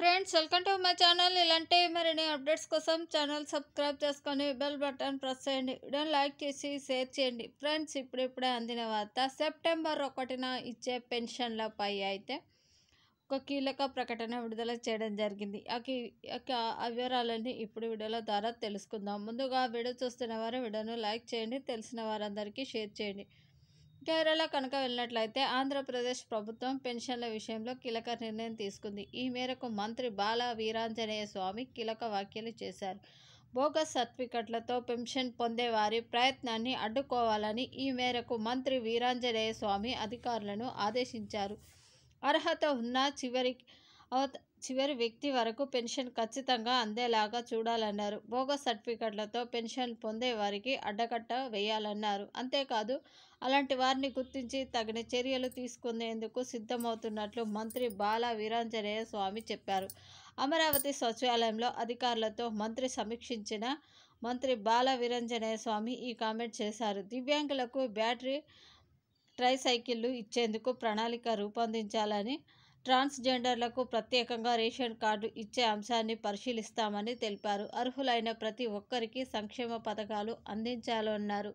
friends welcome to my channel ఇలాంటి మరిన్ని updates కోసం ఛానల్ సబ్స్క్రైబ్ చేసుకొని బెల్ బటన్ ప్రెస్ చేయండి వీడియోని లైక్ చేసి షేర్ చేయండి ఫ్రెండ్స్ ఇప్పుడిప్పుడే అందిన వార్త సెప్టెంబర్ ఒకటిన ఇచ్చే పెన్షన్లపై అయితే ఒక కీలక ప్రకటన విడుదల చేయడం జరిగింది ఆ వివరాలన్నీ ఇప్పుడు వీడియోల ద్వారా తెలుసుకుందాం ముందుగా వీడియో చూస్తున్న వారు వీడియోను లైక్ చేయండి తెలిసిన వారందరికీ షేర్ చేయండి కేరళ కనుక వెళ్ళినట్లయితే ఆంధ్రప్రదేశ్ ప్రభుత్వం పెన్షన్ల విషయంలో కీలక నిర్ణయం తీసుకుంది ఈ మేరకు మంత్రి బాల వీరాంజనేయ స్వామి కీలక వ్యాఖ్యలు చేశారు బోగస్ సర్టిఫికెట్లతో పెన్షన్ పొందే వారి ప్రయత్నాన్ని అడ్డుకోవాలని ఈ మేరకు మంత్రి వీరాంజనేయ స్వామి అధికారులను ఆదేశించారు అర్హత ఉన్న చివరి చివరి వ్యక్తి వరకు పెన్షన్ ఖచ్చితంగా అందేలాగా చూడాలన్నారు బోగస్ సర్టిఫికెట్లతో పెన్షన్ పొందే వారికి అడ్డకట్ట వేయాలన్నారు అంతేకాదు అలాంటి వారిని గుర్తించి తగిన చర్యలు తీసుకునేందుకు సిద్ధమవుతున్నట్లు మంత్రి బాల వీరాంజనేయ స్వామి చెప్పారు అమరావతి సచివాలయంలో అధికారులతో మంత్రి సమీక్షించిన మంత్రి బాల వీరంజనేయ స్వామి ఈ కామెంట్ చేశారు దివ్యాంగులకు బ్యాటరీ ట్రైసైకిళ్ళు ఇచ్చేందుకు ప్రణాళిక రూపొందించాలని ట్రాన్స్జెండర్లకు ప్రత్యేకంగా రేషన్ కార్డు ఇచ్చే అంశాన్ని పరిశీలిస్తామని తెలిపారు అర్హులైన ప్రతి ఒక్కరికి సంక్షేమ పథకాలు అందించాలన్నారు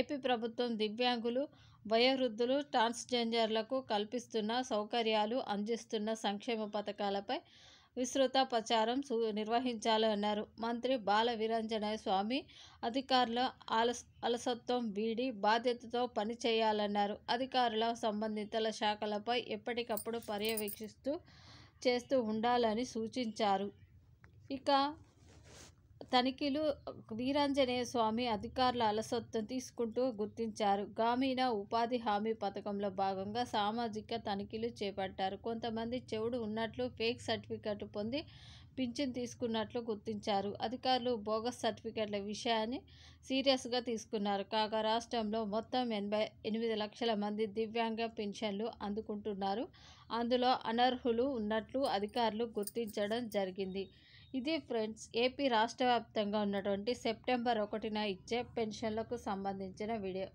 ఏపీ ప్రభుత్వం దివ్యాంగులు వయోవృద్ధులు ట్రాన్స్జెండర్లకు కల్పిస్తున్న సౌకర్యాలు అందిస్తున్న సంక్షేమ పథకాలపై విస్తృత ప్రచారం నిర్వహించాలని అన్నారు మంత్రి బాల వీరంజనాయ స్వామి అధికారుల అలస అలసత్వం వీడి బాధ్యతతో పనిచేయాలన్నారు అధికారుల సంబంధితల శాఖలపై ఎప్పటికప్పుడు పర్యవేక్షిస్తూ చేస్తూ ఉండాలని సూచించారు ఇక తనిఖీలు వీరాంజనేయ స్వామి అధికారుల అలసత్వం తీసుకుంటూ గుర్తించారు గ్రామీణ ఉపాధి హామీ పథకంలో భాగంగా సామాజిక తనిఖీలు చేపట్టారు కొంతమంది చెవుడు ఉన్నట్లు ఫేక్ సర్టిఫికెట్ పొంది పింఛన్ తీసుకున్నట్లు గుర్తించారు అధికారులు బోగస్ సర్టిఫికెట్ల విషయాన్ని సీరియస్గా తీసుకున్నారు కాగా రాష్ట్రంలో మొత్తం ఎనభై ఎనిమిది లక్షల మంది దివ్యాంగ పింఛన్లు అందుకుంటున్నారు అందులో అనర్హులు ఉన్నట్లు అధికారులు గుర్తించడం జరిగింది ఇది ఫ్రెండ్స్ ఏపీ రాష్ట్ర వ్యాప్తంగా ఉన్నటువంటి సెప్టెంబర్ ఒకటిన ఇచ్చే పెన్షన్లకు సంబంధించిన వీడియో